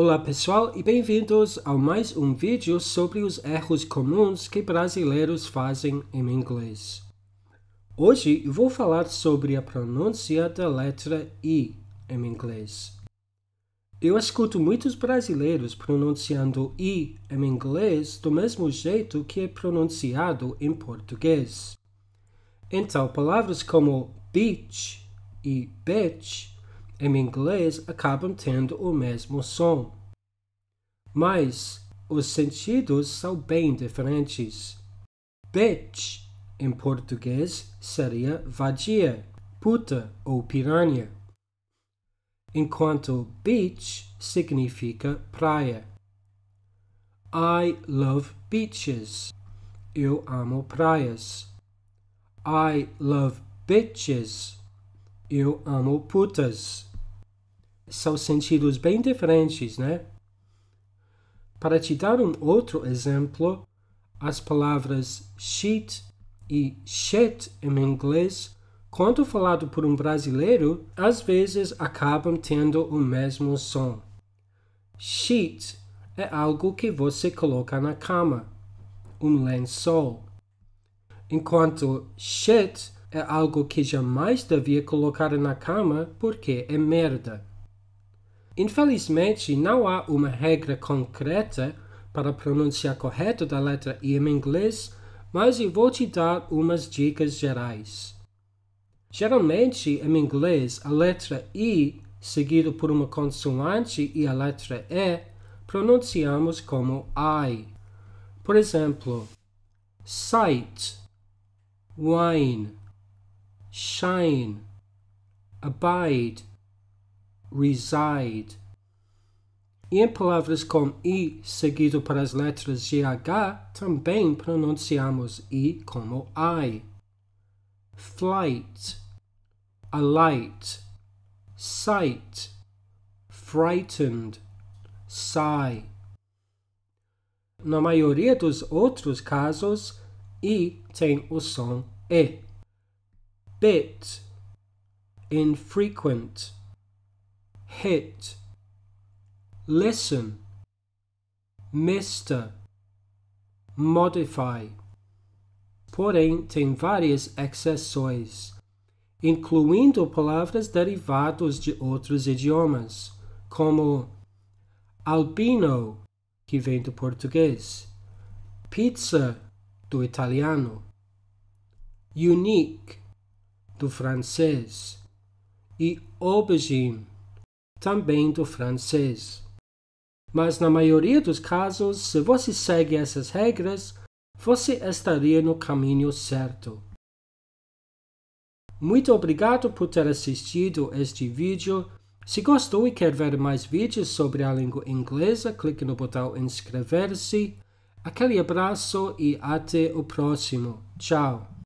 Olá pessoal e bem-vindos a mais um vídeo sobre os erros comuns que brasileiros fazem em inglês. Hoje eu vou falar sobre a pronúncia da letra I em inglês. Eu escuto muitos brasileiros pronunciando I em inglês do mesmo jeito que é pronunciado em português. Então, palavras como beach e bitch em inglês acabam tendo o mesmo som. Mas os sentidos são bem diferentes. Bitch em português seria vadia, puta ou piranha, enquanto beach significa praia. I love beaches. Eu amo praias. I love bitches. Eu amo putas são sentidos bem diferentes, né? Para te dar um outro exemplo, as palavras sheet e shit em inglês, quando falado por um brasileiro, às vezes acabam tendo o mesmo som. Sheet é algo que você coloca na cama, um lençol. Enquanto shit é algo que jamais devia colocar na cama porque é merda. Infelizmente, não há uma regra concreta para pronunciar correto da letra I em inglês, mas eu vou te dar umas dicas gerais. Geralmente, em inglês, a letra I, seguida por uma consoante e a letra E, pronunciamos como I. Por exemplo, sight, wine, shine, abide, reside. E em palavras com i seguido para as letras GH, também pronunciamos i como i. Flight, alight, sight, frightened, sigh. Na maioria dos outros casos, i tem o som e. Bit, infrequent, hit listen Mister, Modify. Porém, tem várias exceções, incluindo palavras derivadas de outros idiomas, como albino, que vem do português, pizza, do italiano, unique, do francês, e aubergine, também do francês. Mas na maioria dos casos, se você segue essas regras, você estaria no caminho certo. Muito obrigado por ter assistido este vídeo. Se gostou e quer ver mais vídeos sobre a língua inglesa, clique no botão inscrever-se. Aquele abraço e até o próximo. Tchau!